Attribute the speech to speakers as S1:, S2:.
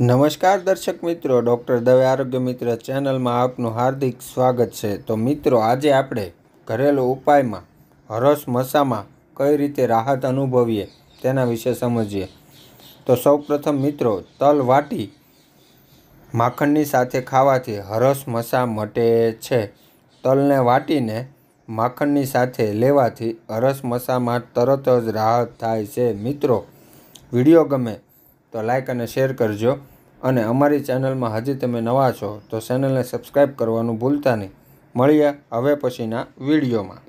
S1: નમસ્કાર દર્શક મિત્રો ડૉક્ટર દવે આરોગ્ય મિત્ર ચેનલમાં આપનું હાર્દિક સ્વાગત છે તો મિત્રો આજે આપણે ઘરેલું ઉપાયમાં હરસ મસામાં કઈ રીતે રાહત અનુભવીએ તેના વિશે સમજીએ તો સૌપ્રથમ મિત્રો તલ વાટી માખણની સાથે ખાવાથી હરસ મસા મટે છે તલને વાટીને માખણની સાથે લેવાથી હરસ મસામાં તરત જ રાહત થાય છે મિત્રો વિડીયો ગમે તો લાઇક અને શેર કરજો અને અમારી ચેનલમાં હજી તમે નવા છો તો ચેનલને સબસ્ક્રાઈબ કરવાનું ભૂલતા નહીં મળીએ હવે પછીના વિડીયોમાં